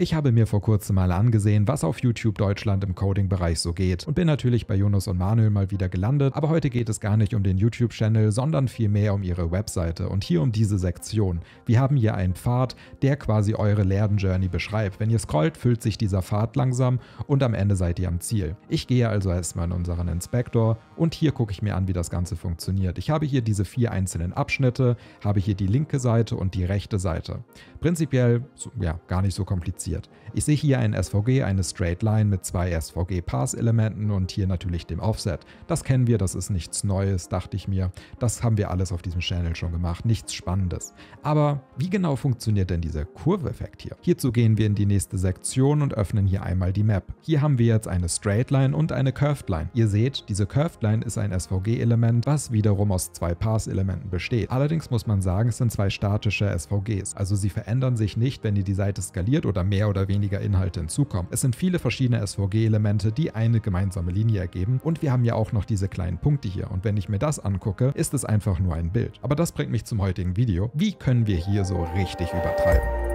Ich habe mir vor kurzem mal angesehen, was auf YouTube Deutschland im Coding-Bereich so geht und bin natürlich bei Jonas und Manuel mal wieder gelandet, aber heute geht es gar nicht um den YouTube-Channel, sondern vielmehr um ihre Webseite und hier um diese Sektion. Wir haben hier einen Pfad, der quasi eure Lernjourney beschreibt. Wenn ihr scrollt, füllt sich dieser Pfad langsam und am Ende seid ihr am Ziel. Ich gehe also erstmal in unseren Inspektor und hier gucke ich mir an, wie das Ganze funktioniert. Ich habe hier diese vier einzelnen Abschnitte, habe hier die linke Seite und die rechte Seite. Prinzipiell, so, ja, gar nicht so kompliziert passiert. Ich sehe hier ein SVG, eine Straight Line mit zwei SVG-Pass-Elementen und hier natürlich dem Offset. Das kennen wir, das ist nichts Neues, dachte ich mir. Das haben wir alles auf diesem Channel schon gemacht, nichts Spannendes. Aber wie genau funktioniert denn dieser Kurveffekt hier? Hierzu gehen wir in die nächste Sektion und öffnen hier einmal die Map. Hier haben wir jetzt eine Straight Line und eine Curved Line. Ihr seht, diese Curved Line ist ein SVG-Element, was wiederum aus zwei Pass-Elementen besteht. Allerdings muss man sagen, es sind zwei statische SVGs, also sie verändern sich nicht, wenn ihr die Seite skaliert oder mehr mehr oder weniger Inhalte hinzukommen. Es sind viele verschiedene SVG-Elemente, die eine gemeinsame Linie ergeben und wir haben ja auch noch diese kleinen Punkte hier und wenn ich mir das angucke, ist es einfach nur ein Bild. Aber das bringt mich zum heutigen Video. Wie können wir hier so richtig übertreiben?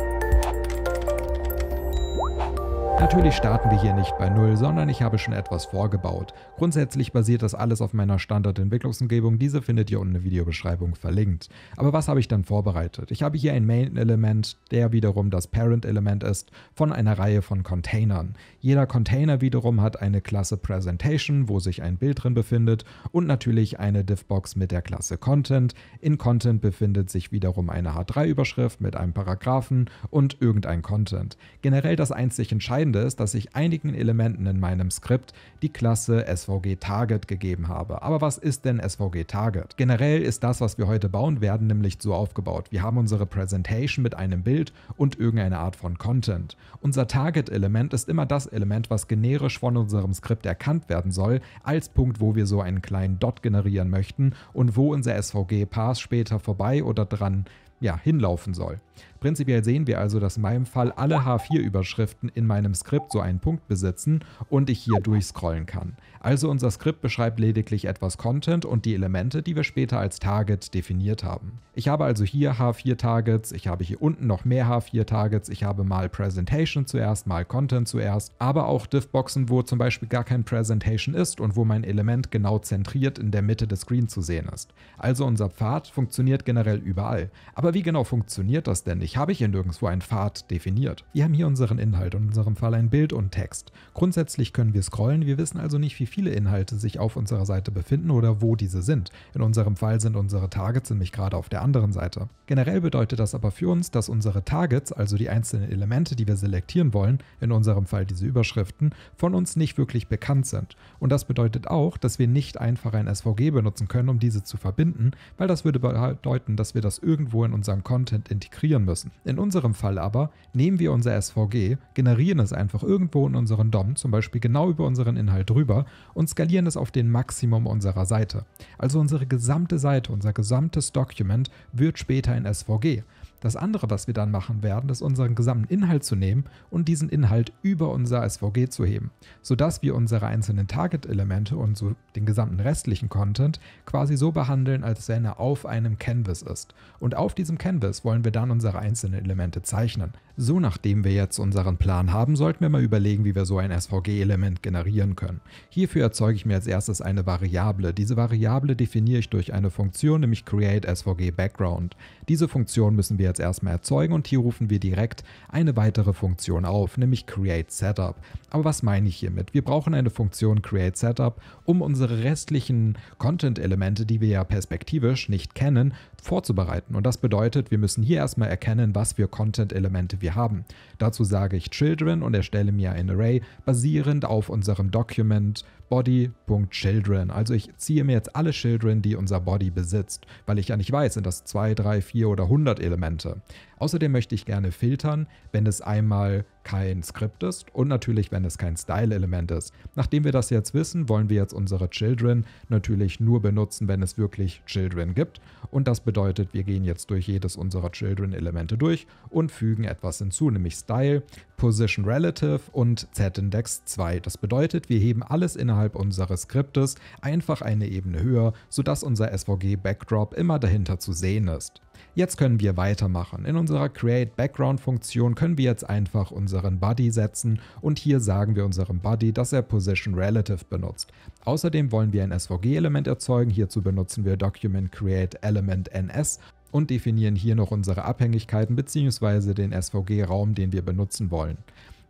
Natürlich starten wir hier nicht bei Null, sondern ich habe schon etwas vorgebaut. Grundsätzlich basiert das alles auf meiner Standardentwicklungsumgebung, diese findet ihr unten in der Videobeschreibung verlinkt. Aber was habe ich dann vorbereitet? Ich habe hier ein Main-Element, der wiederum das Parent-Element ist, von einer Reihe von Containern. Jeder Container wiederum hat eine Klasse Presentation, wo sich ein Bild drin befindet und natürlich eine Diffbox mit der Klasse Content. In Content befindet sich wiederum eine H3-Überschrift mit einem Paragraphen und irgendein Content. Generell das einzig Entscheidende ist, dass ich einigen Elementen in meinem Skript die Klasse SVG Target gegeben habe. Aber was ist denn SVG Target? Generell ist das, was wir heute bauen werden, nämlich so aufgebaut. Wir haben unsere Presentation mit einem Bild und irgendeine Art von Content. Unser Target-Element ist immer das Element, was generisch von unserem Skript erkannt werden soll, als Punkt, wo wir so einen kleinen Dot generieren möchten und wo unser SVG-Pass später vorbei oder dran ja, hinlaufen soll. Prinzipiell sehen wir also, dass in meinem Fall alle H4-Überschriften in meinem Skript so einen Punkt besitzen und ich hier durchscrollen kann. Also unser Skript beschreibt lediglich etwas Content und die Elemente, die wir später als Target definiert haben. Ich habe also hier H4-Targets, ich habe hier unten noch mehr H4-Targets, ich habe mal Presentation zuerst, mal Content zuerst, aber auch Diffboxen, wo zum Beispiel gar kein Presentation ist und wo mein Element genau zentriert in der Mitte des Screens zu sehen ist. Also unser Pfad funktioniert generell überall. Aber wie genau funktioniert das denn? Ich habe ich hier nirgendwo einen Pfad definiert. Wir haben hier unseren Inhalt, in unserem Fall ein Bild und Text. Grundsätzlich können wir scrollen, wir wissen also nicht, wie viele Inhalte sich auf unserer Seite befinden oder wo diese sind. In unserem Fall sind unsere Targets nämlich gerade auf der anderen Seite. Generell bedeutet das aber für uns, dass unsere Targets, also die einzelnen Elemente, die wir selektieren wollen, in unserem Fall diese Überschriften, von uns nicht wirklich bekannt sind. Und das bedeutet auch, dass wir nicht einfach ein SVG benutzen können, um diese zu verbinden, weil das würde bedeuten, dass wir das irgendwo in unseren Content integrieren müssen. Ressourcen. In unserem Fall aber nehmen wir unser SVG, generieren es einfach irgendwo in unseren DOM, zum Beispiel genau über unseren Inhalt drüber und skalieren es auf den Maximum unserer Seite. Also unsere gesamte Seite, unser gesamtes Document wird später in SVG. Das andere, was wir dann machen werden, ist unseren gesamten Inhalt zu nehmen und diesen Inhalt über unser SVG zu heben, sodass wir unsere einzelnen Target-Elemente und so den gesamten restlichen Content quasi so behandeln, als wenn er auf einem Canvas ist. Und auf diesem Canvas wollen wir dann unsere einzelnen Elemente zeichnen. So nachdem wir jetzt unseren Plan haben, sollten wir mal überlegen, wie wir so ein SVG-Element generieren können. Hierfür erzeuge ich mir als erstes eine Variable. Diese Variable definiere ich durch eine Funktion, nämlich create SVG Background. Diese Funktion müssen wir jetzt erstmal erzeugen und hier rufen wir direkt eine weitere Funktion auf, nämlich create setup. Aber was meine ich hiermit? Wir brauchen eine Funktion create setup, um unsere restlichen Content-Elemente, die wir ja perspektivisch nicht kennen, vorzubereiten. Und das bedeutet, wir müssen hier erstmal erkennen, was für Content-Elemente wir haben. Dazu sage ich children und erstelle mir ein Array basierend auf unserem Document body.children. Also ich ziehe mir jetzt alle Children, die unser Body besitzt, weil ich ja nicht weiß, sind das 2, 3, 4 oder 100 Elemente. Variante. Außerdem möchte ich gerne filtern, wenn es einmal kein Skript ist und natürlich, wenn es kein Style-Element ist. Nachdem wir das jetzt wissen, wollen wir jetzt unsere Children natürlich nur benutzen, wenn es wirklich Children gibt. Und das bedeutet, wir gehen jetzt durch jedes unserer Children-Elemente durch und fügen etwas hinzu, nämlich Style, Position Relative und Z-Index 2. Das bedeutet, wir heben alles innerhalb unseres Skriptes einfach eine Ebene höher, sodass unser SVG-Backdrop immer dahinter zu sehen ist. Jetzt können wir weitermachen. In unserer Create Background Funktion können wir jetzt einfach unseren Buddy setzen und hier sagen wir unserem Buddy, dass er Position Relative benutzt. Außerdem wollen wir ein SVG-Element erzeugen. Hierzu benutzen wir Document Create Element NS und definieren hier noch unsere Abhängigkeiten bzw. den SVG-Raum, den wir benutzen wollen.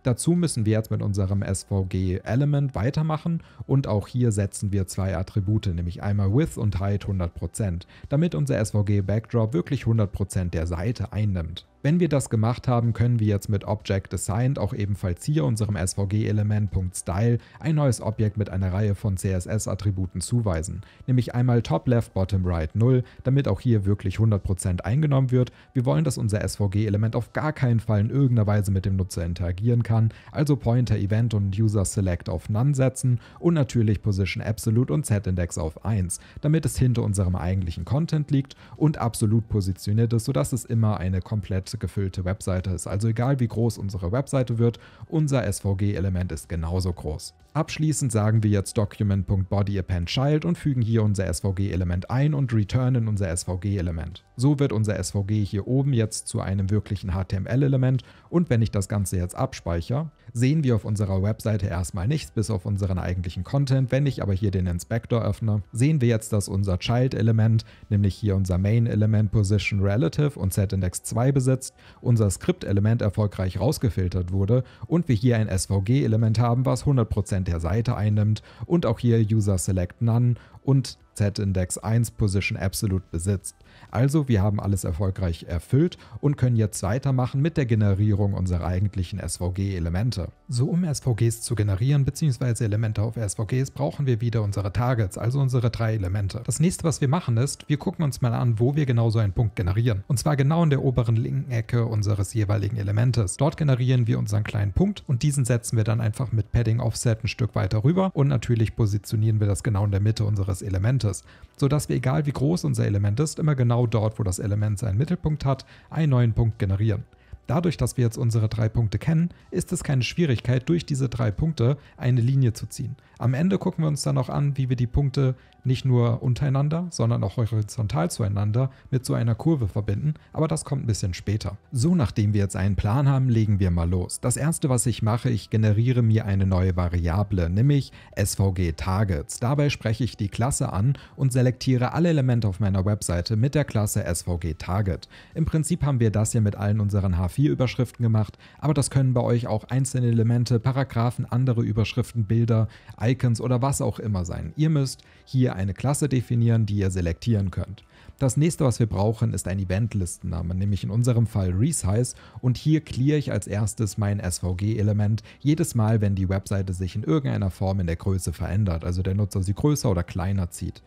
Dazu müssen wir jetzt mit unserem SVG Element weitermachen und auch hier setzen wir zwei Attribute, nämlich einmal Width und Height 100%, damit unser SVG Backdrop wirklich 100% der Seite einnimmt. Wenn wir das gemacht haben, können wir jetzt mit Object Assigned auch ebenfalls hier unserem SVG-Element.style ein neues Objekt mit einer Reihe von CSS-Attributen zuweisen, nämlich einmal Top Left, Bottom Right 0, damit auch hier wirklich 100% eingenommen wird. Wir wollen, dass unser SVG-Element auf gar keinen Fall in irgendeiner Weise mit dem Nutzer interagieren kann, also Pointer Event und User Select auf None setzen und natürlich Position Absolute und Z-Index auf 1, damit es hinter unserem eigentlichen Content liegt und absolut positioniert ist, sodass es immer eine komplett Pixel gefüllte Webseite ist also egal, wie groß unsere Webseite wird, unser SVG-Element ist genauso groß. Abschließend sagen wir jetzt document.bodyAppendChild und fügen hier unser SVG-Element ein und returnen unser SVG-Element. So wird unser SVG hier oben jetzt zu einem wirklichen HTML-Element und wenn ich das Ganze jetzt abspeichere, sehen wir auf unserer Webseite erstmal nichts bis auf unseren eigentlichen Content. Wenn ich aber hier den Inspector öffne, sehen wir jetzt, dass unser Child-Element, nämlich hier unser Main-Element Position Relative und Setindex 2 besitzt, unser Script-Element erfolgreich rausgefiltert wurde und wir hier ein SVG-Element haben, was 100% der Seite einnimmt und auch hier User Select None und Z-Index 1 Position absolut besitzt. Also wir haben alles erfolgreich erfüllt und können jetzt weitermachen mit der Generierung unserer eigentlichen SVG-Elemente. So um SVGs zu generieren bzw. Elemente auf SVGs brauchen wir wieder unsere Targets, also unsere drei Elemente. Das nächste, was wir machen ist, wir gucken uns mal an, wo wir genau so einen Punkt generieren. Und zwar genau in der oberen linken Ecke unseres jeweiligen Elementes. Dort generieren wir unseren kleinen Punkt und diesen setzen wir dann einfach mit Padding Offset ein Stück weiter rüber und natürlich positionieren wir das genau in der Mitte unseres Elementes. Elementes, sodass wir egal wie groß unser Element ist, immer genau dort, wo das Element seinen Mittelpunkt hat, einen neuen Punkt generieren. Dadurch, dass wir jetzt unsere drei Punkte kennen, ist es keine Schwierigkeit, durch diese drei Punkte eine Linie zu ziehen. Am Ende gucken wir uns dann auch an, wie wir die Punkte nicht nur untereinander, sondern auch horizontal zueinander mit so einer Kurve verbinden, aber das kommt ein bisschen später. So, nachdem wir jetzt einen Plan haben, legen wir mal los. Das erste, was ich mache, ich generiere mir eine neue Variable, nämlich SVG Targets. Dabei spreche ich die Klasse an und selektiere alle Elemente auf meiner Webseite mit der Klasse SVG Target. Im Prinzip haben wir das hier mit allen unseren HV Überschriften gemacht, aber das können bei euch auch einzelne Elemente, Paragraphen, andere Überschriften, Bilder, Icons oder was auch immer sein. Ihr müsst hier eine Klasse definieren, die ihr selektieren könnt. Das nächste, was wir brauchen, ist ein Eventlistenname, nämlich in unserem Fall Resize und hier clear ich als erstes mein SVG-Element jedes Mal, wenn die Webseite sich in irgendeiner Form in der Größe verändert, also der Nutzer sie größer oder kleiner zieht.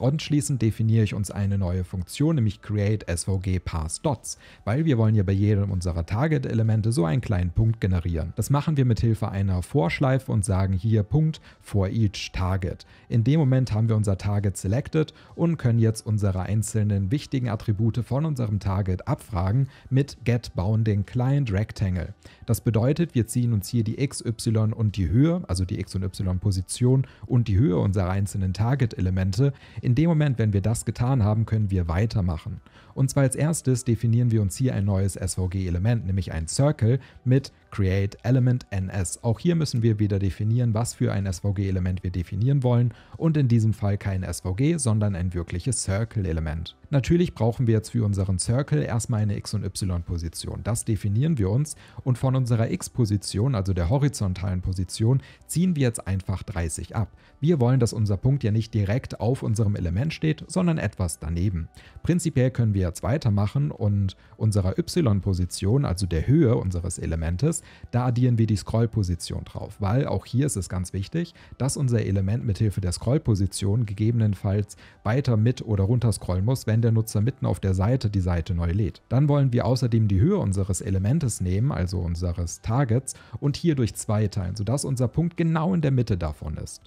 Anschließend definiere ich uns eine neue Funktion, nämlich create svg parseDots, weil wir wollen ja bei jedem unserer Target-Elemente so einen kleinen Punkt generieren. Das machen wir mit Hilfe einer Vorschleife und sagen hier Punkt for each Target. In dem Moment haben wir unser Target selected und können jetzt unsere einzelnen wichtigen Attribute von unserem Target abfragen mit getBoundingClientRectangle. Das bedeutet, wir ziehen uns hier die x, y und die Höhe, also die x und y Position und die Höhe unserer einzelnen Target-Elemente. In dem Moment, wenn wir das getan haben, können wir weitermachen. Und zwar als erstes definieren wir uns hier ein neues SVG-Element, nämlich ein Circle mit create element ns. Auch hier müssen wir wieder definieren, was für ein SVG-Element wir definieren wollen und in diesem Fall kein SVG, sondern ein wirkliches Circle-Element. Natürlich brauchen wir jetzt für unseren Circle erstmal eine x- und y-Position. Das definieren wir uns und von unserer x-Position, also der horizontalen Position, ziehen wir jetzt einfach 30 ab. Wir wollen, dass unser Punkt ja nicht direkt auf unserem Element steht, sondern etwas daneben. Prinzipiell können wir jetzt weitermachen und unserer y-Position, also der Höhe unseres Elementes, da addieren wir die Scrollposition drauf, weil auch hier ist es ganz wichtig, dass unser Element mithilfe der Scrollposition gegebenenfalls weiter mit oder runter scrollen muss, wenn der Nutzer mitten auf der Seite die Seite neu lädt. Dann wollen wir außerdem die Höhe unseres Elementes nehmen, also unseres Targets, und hier durch zwei teilen, sodass unser Punkt genau in der Mitte davon ist.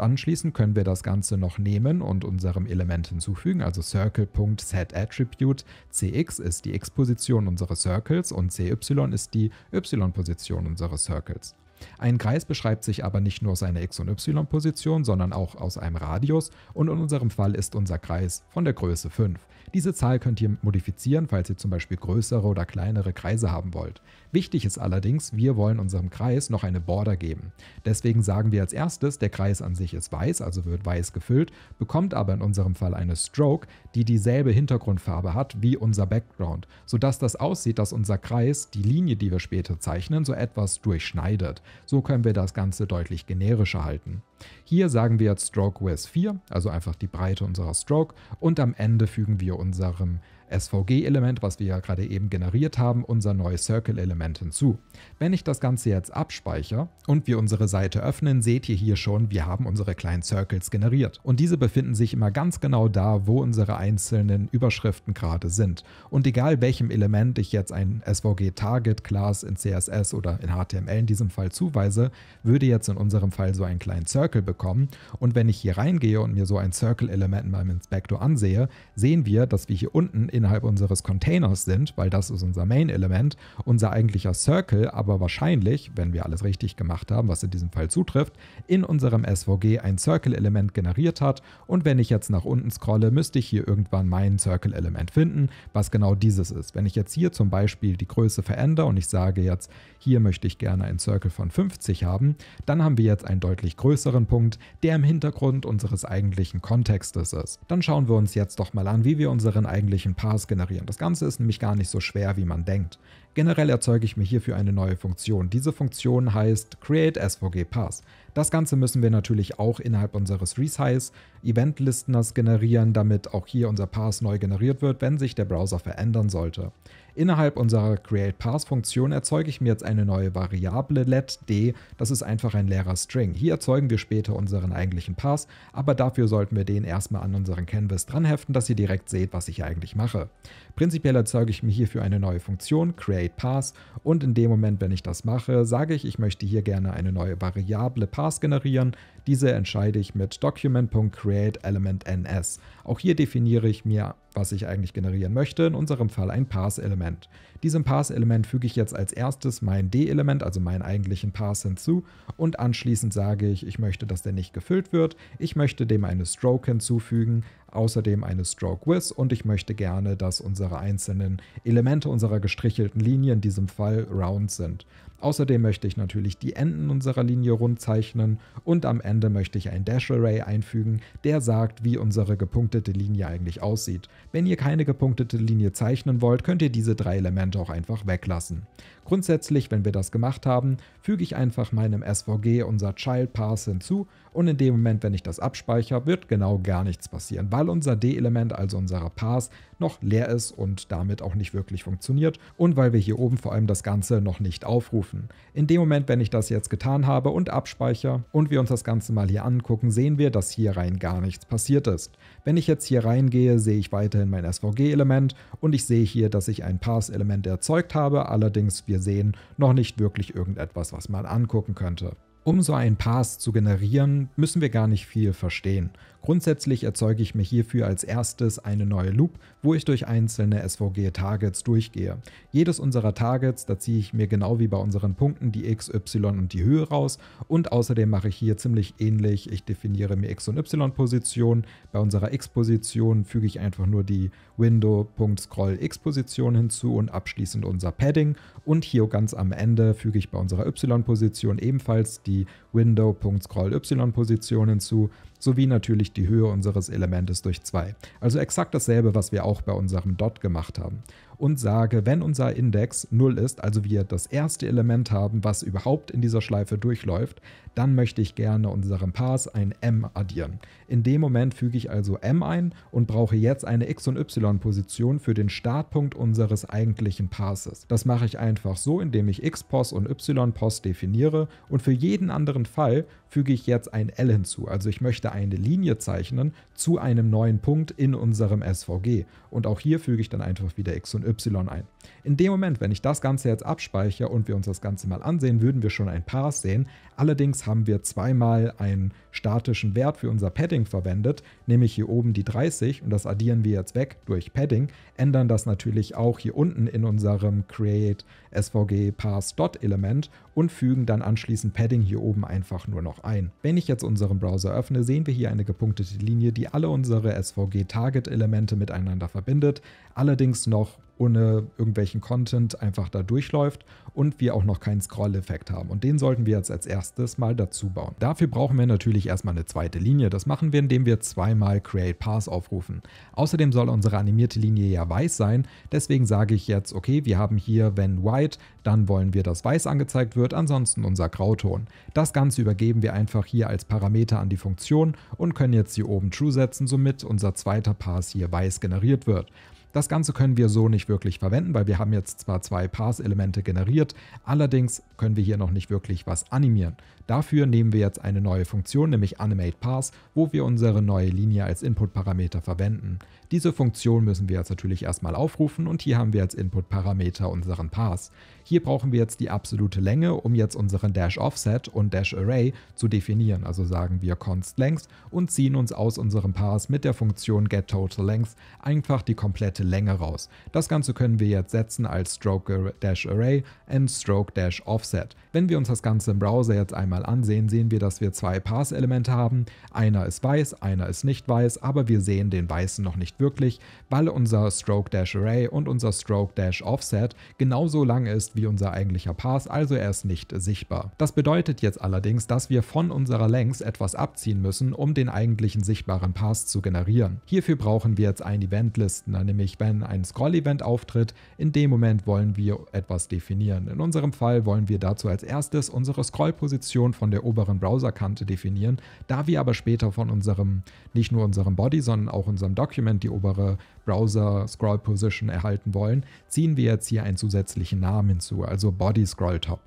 Anschließend können wir das Ganze noch nehmen und unserem Element hinzufügen, also Circle.setAttribute. Cx ist die X-Position unseres Circles und Cy ist die Y-Position unseres Circles. Ein Kreis beschreibt sich aber nicht nur aus einer X- und Y-Position, sondern auch aus einem Radius und in unserem Fall ist unser Kreis von der Größe 5. Diese Zahl könnt ihr modifizieren, falls ihr zum Beispiel größere oder kleinere Kreise haben wollt. Wichtig ist allerdings, wir wollen unserem Kreis noch eine Border geben. Deswegen sagen wir als erstes, der Kreis an sich ist weiß, also wird weiß gefüllt, bekommt aber in unserem Fall eine Stroke, die dieselbe Hintergrundfarbe hat wie unser Background, sodass das aussieht, dass unser Kreis die Linie, die wir später zeichnen, so etwas durchschneidet. So können wir das Ganze deutlich generischer halten. Hier sagen wir jetzt Stroke OS 4, also einfach die Breite unserer Stroke und am Ende fügen wir unserem SVG-Element, was wir ja gerade eben generiert haben, unser neues Circle-Element hinzu. Wenn ich das Ganze jetzt abspeichere und wir unsere Seite öffnen, seht ihr hier schon, wir haben unsere kleinen Circles generiert. Und diese befinden sich immer ganz genau da, wo unsere einzelnen Überschriften gerade sind. Und egal welchem Element ich jetzt ein SVG-Target-Class in CSS oder in HTML in diesem Fall zuweise, würde jetzt in unserem Fall so einen kleinen Circle bekommen. Und wenn ich hier reingehe und mir so ein Circle-Element in meinem Inspector ansehe, sehen wir, dass wir hier unten innerhalb unseres Containers sind, weil das ist unser Main-Element, unser eigentlicher Circle, aber wahrscheinlich, wenn wir alles richtig gemacht haben, was in diesem Fall zutrifft, in unserem SVG ein Circle-Element generiert hat und wenn ich jetzt nach unten scrolle, müsste ich hier irgendwann mein Circle-Element finden, was genau dieses ist. Wenn ich jetzt hier zum Beispiel die Größe verändere und ich sage jetzt, hier möchte ich gerne einen Circle von 50 haben, dann haben wir jetzt einen deutlich größeren Punkt, der im Hintergrund unseres eigentlichen Kontextes ist. Dann schauen wir uns jetzt doch mal an, wie wir unseren eigentlichen Part Avatars generieren. Das Ganze ist nämlich gar nicht so schwer, wie man denkt. Generell erzeuge ich mir hierfür eine neue Funktion. Diese Funktion heißt create svg pass. Das Ganze müssen wir natürlich auch innerhalb unseres Resize Event Listeners generieren, damit auch hier unser Pass neu generiert wird, wenn sich der Browser verändern sollte. Innerhalb unserer create pass Funktion erzeuge ich mir jetzt eine neue Variable letd. Das ist einfach ein leerer String. Hier erzeugen wir später unseren eigentlichen Pass, aber dafür sollten wir den erstmal an unseren Canvas dranheften, dass ihr direkt seht, was ich eigentlich mache. Prinzipiell erzeuge ich mir hierfür eine neue Funktion create Create Path und in dem Moment, wenn ich das mache, sage ich, ich möchte hier gerne eine neue Variable Path generieren. Diese entscheide ich mit document.createElementNS. Auch hier definiere ich mir, was ich eigentlich generieren möchte, in unserem Fall ein Path-Element. Diesem Path-Element füge ich jetzt als erstes mein D-Element, also meinen eigentlichen Path hinzu und anschließend sage ich, ich möchte, dass der nicht gefüllt wird. Ich möchte dem eine Stroke hinzufügen, außerdem eine Stroke With und ich möchte gerne, dass unsere einzelnen Elemente unserer gestrichelten Linie in diesem Fall round sind. Außerdem möchte ich natürlich die Enden unserer Linie rund zeichnen und am Ende möchte ich ein Dash Array einfügen, der sagt, wie unsere gepunktete Linie eigentlich aussieht. Wenn ihr keine gepunktete Linie zeichnen wollt, könnt ihr diese drei Elemente auch einfach weglassen. Grundsätzlich, wenn wir das gemacht haben, füge ich einfach meinem SVG unser Child Pass hinzu und in dem Moment, wenn ich das abspeichere, wird genau gar nichts passieren, weil unser D-Element, also unser Pass, noch leer ist und damit auch nicht wirklich funktioniert und weil wir hier oben vor allem das Ganze noch nicht aufrufen. In dem Moment, wenn ich das jetzt getan habe und abspeichere und wir uns das Ganze mal hier angucken, sehen wir, dass hier rein gar nichts passiert ist. Wenn ich jetzt hier reingehe, sehe ich weiterhin mein SVG-Element und ich sehe hier, dass ich ein Pass-Element erzeugt habe, allerdings wir wir sehen, noch nicht wirklich irgendetwas, was man angucken könnte. Um so einen Pass zu generieren, müssen wir gar nicht viel verstehen. Grundsätzlich erzeuge ich mir hierfür als erstes eine neue Loop, wo ich durch einzelne SVG-Targets durchgehe. Jedes unserer Targets, da ziehe ich mir genau wie bei unseren Punkten die x, y und die Höhe raus und außerdem mache ich hier ziemlich ähnlich. Ich definiere mir x- und y-Position. Bei unserer x-Position füge ich einfach nur die Window.scroll-x-Position hinzu und abschließend unser Padding und hier ganz am Ende füge ich bei unserer y-Position ebenfalls die Window.scroll-y-Position hinzu sowie natürlich die Höhe unseres Elementes durch 2. Also exakt dasselbe, was wir auch bei unserem Dot gemacht haben und sage, wenn unser Index 0 ist, also wir das erste Element haben, was überhaupt in dieser Schleife durchläuft, dann möchte ich gerne unserem Pass ein m addieren. In dem Moment füge ich also m ein und brauche jetzt eine x- und y-Position für den Startpunkt unseres eigentlichen Passes. Das mache ich einfach so, indem ich x-Pos und y-Pos definiere und für jeden anderen Fall füge ich jetzt ein L hinzu. Also ich möchte eine Linie zeichnen zu einem neuen Punkt in unserem SVG. Und auch hier füge ich dann einfach wieder x und Y ein. In dem Moment, wenn ich das Ganze jetzt abspeichere und wir uns das Ganze mal ansehen, würden wir schon ein Paar sehen. Allerdings haben wir zweimal ein statischen Wert für unser Padding verwendet, nämlich hier oben die 30 und das addieren wir jetzt weg durch Padding, ändern das natürlich auch hier unten in unserem create svg parse dot Element und fügen dann anschließend Padding hier oben einfach nur noch ein. Wenn ich jetzt unseren Browser öffne, sehen wir hier eine gepunktete Linie, die alle unsere svg Target Elemente miteinander verbindet, allerdings noch ohne irgendwelchen Content einfach da durchläuft und wir auch noch keinen Scroll-Effekt haben. Und den sollten wir jetzt als erstes mal dazu bauen. Dafür brauchen wir natürlich natürlich erstmal eine zweite Linie. Das machen wir, indem wir zweimal Create Pass aufrufen. Außerdem soll unsere animierte Linie ja weiß sein. Deswegen sage ich jetzt, okay, wir haben hier wenn white, dann wollen wir, dass weiß angezeigt wird, ansonsten unser Grauton. Das Ganze übergeben wir einfach hier als Parameter an die Funktion und können jetzt hier oben True setzen, somit unser zweiter Pass hier weiß generiert wird. Das Ganze können wir so nicht wirklich verwenden, weil wir haben jetzt zwar zwei Parse-Elemente generiert, allerdings können wir hier noch nicht wirklich was animieren. Dafür nehmen wir jetzt eine neue Funktion, nämlich animateParse, wo wir unsere neue Linie als Input-Parameter verwenden. Diese Funktion müssen wir jetzt natürlich erstmal aufrufen und hier haben wir als Input-Parameter unseren Pass. Hier brauchen wir jetzt die absolute Länge, um jetzt unseren Dash Offset und Dash Array zu definieren. Also sagen wir const length und ziehen uns aus unserem Pass mit der Funktion getTotalLength einfach die komplette Länge raus. Das Ganze können wir jetzt setzen als stroke Array and stroke Offset. Wenn wir uns das Ganze im Browser jetzt einmal ansehen, sehen wir, dass wir zwei Pass-Elemente haben. Einer ist weiß, einer ist nicht weiß, aber wir sehen den weißen noch nicht nicht wirklich, weil unser Stroke Array und unser Stroke Offset genauso lang ist wie unser eigentlicher Pass, also er ist nicht sichtbar. Das bedeutet jetzt allerdings, dass wir von unserer Length etwas abziehen müssen, um den eigentlichen sichtbaren Pass zu generieren. Hierfür brauchen wir jetzt ein event Eventlistner, nämlich wenn ein Scroll-Event auftritt, in dem Moment wollen wir etwas definieren. In unserem Fall wollen wir dazu als erstes unsere Scroll-Position von der oberen Browserkante definieren, da wir aber später von unserem, nicht nur unserem Body, sondern auch unserem Document die obere Browser-Scroll-Position erhalten wollen, ziehen wir jetzt hier einen zusätzlichen Namen hinzu, also Body Scroll Top.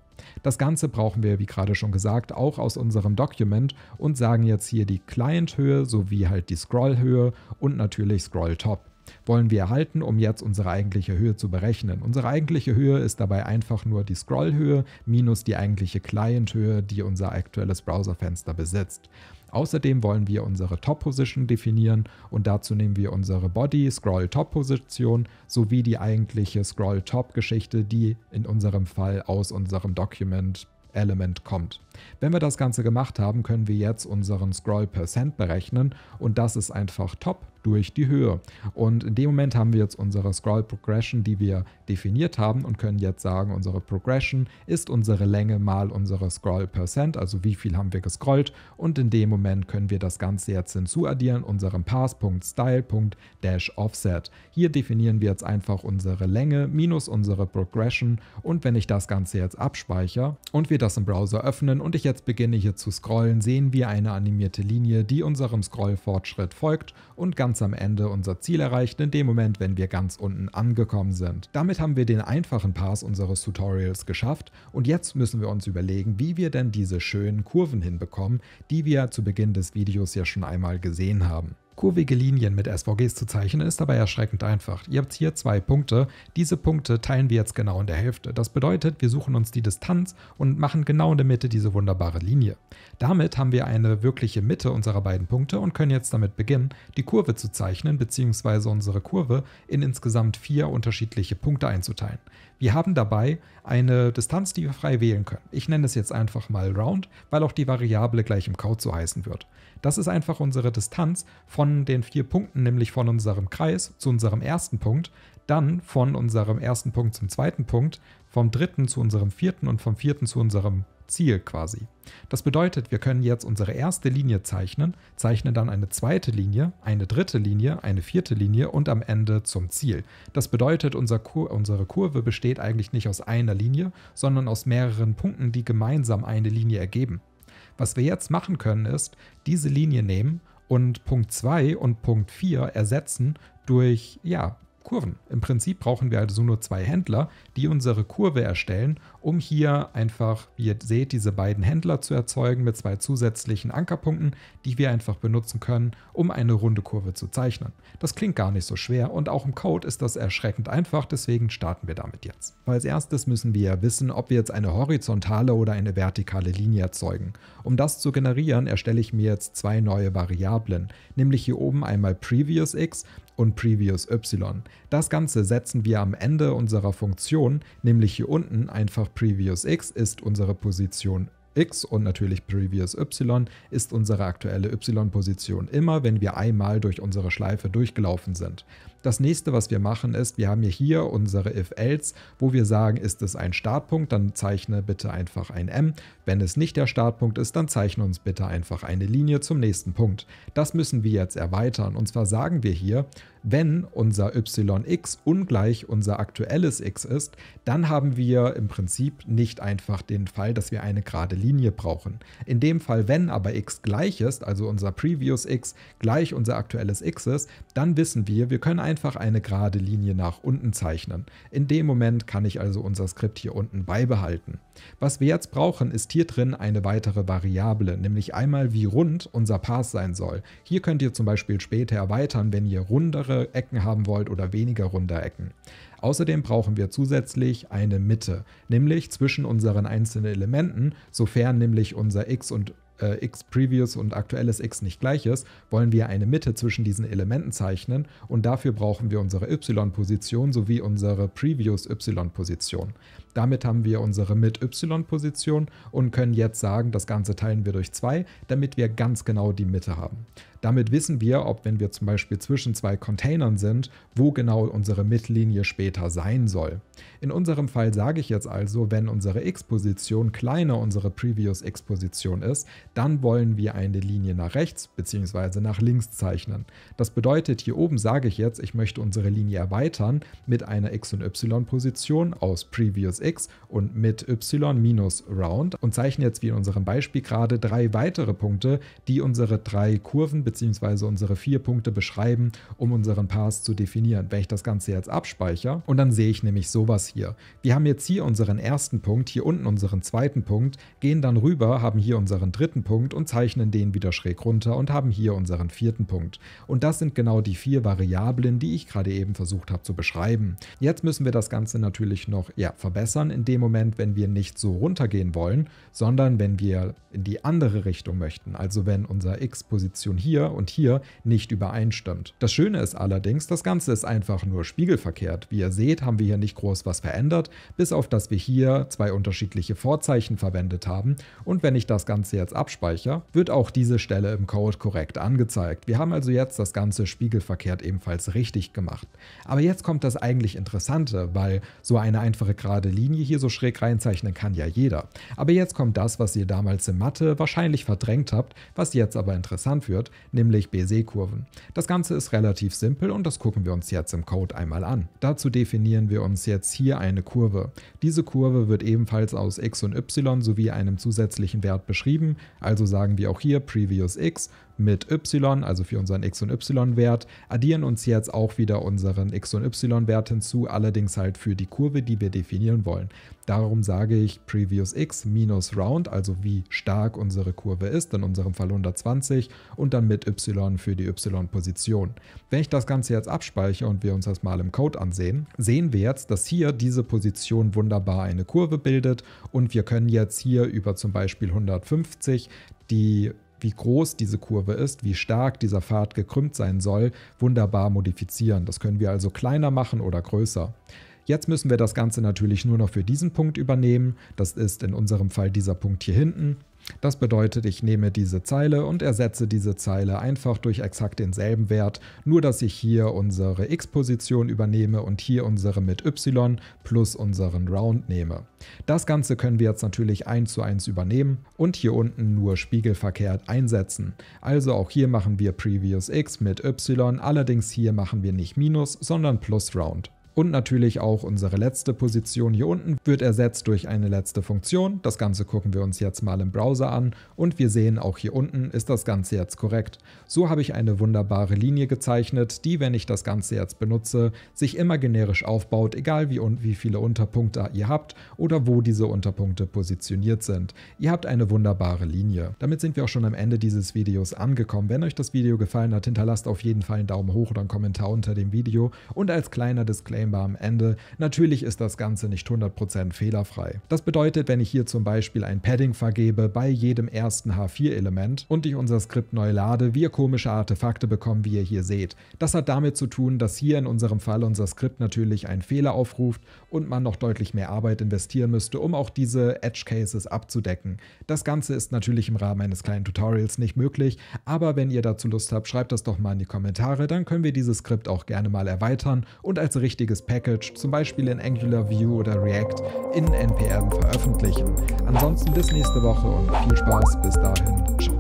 Das Ganze brauchen wir, wie gerade schon gesagt, auch aus unserem Document und sagen jetzt hier die Client-Höhe sowie halt die Scroll-Höhe und natürlich Scroll-Top wollen wir erhalten, um jetzt unsere eigentliche Höhe zu berechnen. Unsere eigentliche Höhe ist dabei einfach nur die Scroll-Höhe minus die eigentliche Client-Höhe, die unser aktuelles Browserfenster besitzt. Außerdem wollen wir unsere Top Position definieren und dazu nehmen wir unsere Body, Scroll Top Position sowie die eigentliche Scroll Top Geschichte, die in unserem Fall aus unserem Document Element kommt. Wenn wir das Ganze gemacht haben, können wir jetzt unseren Scroll Percent berechnen und das ist einfach top durch die Höhe. Und in dem Moment haben wir jetzt unsere Scroll Progression, die wir definiert haben und können jetzt sagen, unsere Progression ist unsere Länge mal unsere Scroll Percent, also wie viel haben wir gescrollt. Und in dem Moment können wir das Ganze jetzt hinzuaddieren, unserem Pass.Style.Dash-Offset. Hier definieren wir jetzt einfach unsere Länge minus unsere Progression und wenn ich das Ganze jetzt abspeichere und wir das im Browser öffnen und ich jetzt beginne hier zu scrollen, sehen wir eine animierte Linie, die unserem Scrollfortschritt folgt und ganz ganz am Ende unser Ziel erreicht, in dem Moment, wenn wir ganz unten angekommen sind. Damit haben wir den einfachen Pass unseres Tutorials geschafft und jetzt müssen wir uns überlegen, wie wir denn diese schönen Kurven hinbekommen, die wir zu Beginn des Videos ja schon einmal gesehen haben. Kurvige Linien mit SVGs zu zeichnen ist dabei erschreckend einfach. Ihr habt hier zwei Punkte. Diese Punkte teilen wir jetzt genau in der Hälfte. Das bedeutet, wir suchen uns die Distanz und machen genau in der Mitte diese wunderbare Linie. Damit haben wir eine wirkliche Mitte unserer beiden Punkte und können jetzt damit beginnen, die Kurve zu zeichnen bzw. unsere Kurve in insgesamt vier unterschiedliche Punkte einzuteilen. Wir haben dabei eine Distanz, die wir frei wählen können. Ich nenne es jetzt einfach mal Round, weil auch die Variable gleich im Code so heißen wird. Das ist einfach unsere Distanz von den vier Punkten, nämlich von unserem Kreis zu unserem ersten Punkt, dann von unserem ersten Punkt zum zweiten Punkt, vom dritten zu unserem vierten und vom vierten zu unserem Ziel quasi. Das bedeutet, wir können jetzt unsere erste Linie zeichnen, zeichnen dann eine zweite Linie, eine dritte Linie, eine vierte Linie und am Ende zum Ziel. Das bedeutet, unser Kur unsere Kurve besteht eigentlich nicht aus einer Linie, sondern aus mehreren Punkten, die gemeinsam eine Linie ergeben. Was wir jetzt machen können ist, diese Linie nehmen und Punkt 2 und Punkt 4 ersetzen durch ja, Kurven. Im Prinzip brauchen wir also nur zwei Händler, die unsere Kurve erstellen, um hier einfach, wie ihr seht, diese beiden Händler zu erzeugen mit zwei zusätzlichen Ankerpunkten, die wir einfach benutzen können, um eine runde Kurve zu zeichnen. Das klingt gar nicht so schwer und auch im Code ist das erschreckend einfach, deswegen starten wir damit jetzt. Als erstes müssen wir wissen, ob wir jetzt eine horizontale oder eine vertikale Linie erzeugen. Um das zu generieren, erstelle ich mir jetzt zwei neue Variablen, nämlich hier oben einmal previous x und Previous Y. Das Ganze setzen wir am Ende unserer Funktion, nämlich hier unten einfach Previous X ist unsere Position x und natürlich previous y ist unsere aktuelle y-Position immer, wenn wir einmal durch unsere Schleife durchgelaufen sind. Das nächste, was wir machen, ist, wir haben hier unsere if-else, wo wir sagen, ist es ein Startpunkt, dann zeichne bitte einfach ein M. Wenn es nicht der Startpunkt ist, dann zeichne uns bitte einfach eine Linie zum nächsten Punkt. Das müssen wir jetzt erweitern. Und zwar sagen wir hier, wenn unser yx ungleich unser aktuelles x ist, dann haben wir im Prinzip nicht einfach den Fall, dass wir eine gerade Linie brauchen. In dem Fall, wenn aber x gleich ist, also unser previous x gleich unser aktuelles x ist, dann wissen wir, wir können einfach eine gerade Linie nach unten zeichnen. In dem Moment kann ich also unser Skript hier unten beibehalten. Was wir jetzt brauchen, ist hier drin eine weitere Variable, nämlich einmal wie rund unser Pass sein soll. Hier könnt ihr zum Beispiel später erweitern, wenn ihr rundere Ecken haben wollt oder weniger runde Ecken. Außerdem brauchen wir zusätzlich eine Mitte, nämlich zwischen unseren einzelnen Elementen, sofern nämlich unser x und äh, x previous und aktuelles x nicht gleich ist, wollen wir eine Mitte zwischen diesen Elementen zeichnen und dafür brauchen wir unsere y-Position sowie unsere previous y-Position. Damit haben wir unsere mit Y-Position und können jetzt sagen, das Ganze teilen wir durch 2, damit wir ganz genau die Mitte haben. Damit wissen wir, ob wenn wir zum Beispiel zwischen zwei Containern sind, wo genau unsere Mittellinie später sein soll. In unserem Fall sage ich jetzt also, wenn unsere X-Position kleiner unsere Previous X-Position ist, dann wollen wir eine Linie nach rechts bzw. nach links zeichnen. Das bedeutet, hier oben sage ich jetzt, ich möchte unsere Linie erweitern mit einer X- und Y-Position aus Previous X x und mit y minus round und zeichnen jetzt wie in unserem Beispiel gerade drei weitere Punkte, die unsere drei Kurven bzw. unsere vier Punkte beschreiben, um unseren Pass zu definieren. Wenn ich das Ganze jetzt abspeichere und dann sehe ich nämlich sowas hier. Wir haben jetzt hier unseren ersten Punkt, hier unten unseren zweiten Punkt, gehen dann rüber, haben hier unseren dritten Punkt und zeichnen den wieder schräg runter und haben hier unseren vierten Punkt. Und das sind genau die vier Variablen, die ich gerade eben versucht habe zu beschreiben. Jetzt müssen wir das Ganze natürlich noch ja, verbessern verbessern in dem Moment, wenn wir nicht so runtergehen wollen, sondern wenn wir in die andere Richtung möchten, also wenn unser X-Position hier und hier nicht übereinstimmt. Das Schöne ist allerdings, das Ganze ist einfach nur spiegelverkehrt. Wie ihr seht, haben wir hier nicht groß was verändert, bis auf dass wir hier zwei unterschiedliche Vorzeichen verwendet haben und wenn ich das Ganze jetzt abspeichere, wird auch diese Stelle im Code korrekt angezeigt. Wir haben also jetzt das Ganze spiegelverkehrt ebenfalls richtig gemacht. Aber jetzt kommt das eigentlich Interessante, weil so eine einfache gerade Linie Linie hier so schräg reinzeichnen kann ja jeder. Aber jetzt kommt das, was ihr damals in Mathe wahrscheinlich verdrängt habt, was jetzt aber interessant wird, nämlich BC-Kurven. Das Ganze ist relativ simpel und das gucken wir uns jetzt im Code einmal an. Dazu definieren wir uns jetzt hier eine Kurve. Diese Kurve wird ebenfalls aus x und y sowie einem zusätzlichen Wert beschrieben, also sagen wir auch hier previous x mit y, also für unseren x und y-Wert, addieren uns jetzt auch wieder unseren x und y-Wert hinzu, allerdings halt für die Kurve, die wir definieren wollen. Darum sage ich previous x minus round, also wie stark unsere Kurve ist, in unserem Fall 120, und dann mit y für die y-Position. Wenn ich das Ganze jetzt abspeichere und wir uns das mal im Code ansehen, sehen wir jetzt, dass hier diese Position wunderbar eine Kurve bildet und wir können jetzt hier über zum Beispiel 150 die wie groß diese Kurve ist, wie stark dieser Pfad gekrümmt sein soll, wunderbar modifizieren. Das können wir also kleiner machen oder größer. Jetzt müssen wir das Ganze natürlich nur noch für diesen Punkt übernehmen. Das ist in unserem Fall dieser Punkt hier hinten. Das bedeutet, ich nehme diese Zeile und ersetze diese Zeile einfach durch exakt denselben Wert, nur dass ich hier unsere x-Position übernehme und hier unsere mit y plus unseren Round nehme. Das Ganze können wir jetzt natürlich 1 zu 1 übernehmen und hier unten nur spiegelverkehrt einsetzen. Also auch hier machen wir previous x mit y, allerdings hier machen wir nicht minus, sondern plus round. Und natürlich auch unsere letzte Position hier unten wird ersetzt durch eine letzte Funktion. Das Ganze gucken wir uns jetzt mal im Browser an und wir sehen auch hier unten ist das Ganze jetzt korrekt. So habe ich eine wunderbare Linie gezeichnet, die, wenn ich das Ganze jetzt benutze, sich immer generisch aufbaut, egal wie und wie viele Unterpunkte ihr habt oder wo diese Unterpunkte positioniert sind. Ihr habt eine wunderbare Linie. Damit sind wir auch schon am Ende dieses Videos angekommen. Wenn euch das Video gefallen hat, hinterlasst auf jeden Fall einen Daumen hoch oder einen Kommentar unter dem Video und als kleiner Disclaimer Aimbar am Ende. Natürlich ist das Ganze nicht 100% fehlerfrei. Das bedeutet, wenn ich hier zum Beispiel ein Padding vergebe bei jedem ersten H4-Element und ich unser Skript neu lade, wir komische Artefakte bekommen, wie ihr hier seht. Das hat damit zu tun, dass hier in unserem Fall unser Skript natürlich einen Fehler aufruft und man noch deutlich mehr Arbeit investieren müsste, um auch diese Edge-Cases abzudecken. Das Ganze ist natürlich im Rahmen eines kleinen Tutorials nicht möglich, aber wenn ihr dazu Lust habt, schreibt das doch mal in die Kommentare, dann können wir dieses Skript auch gerne mal erweitern und als richtige fertiges Package, zum Beispiel in Angular, Vue oder React, in NPM veröffentlichen. Ansonsten bis nächste Woche und viel Spaß bis dahin. Ciao.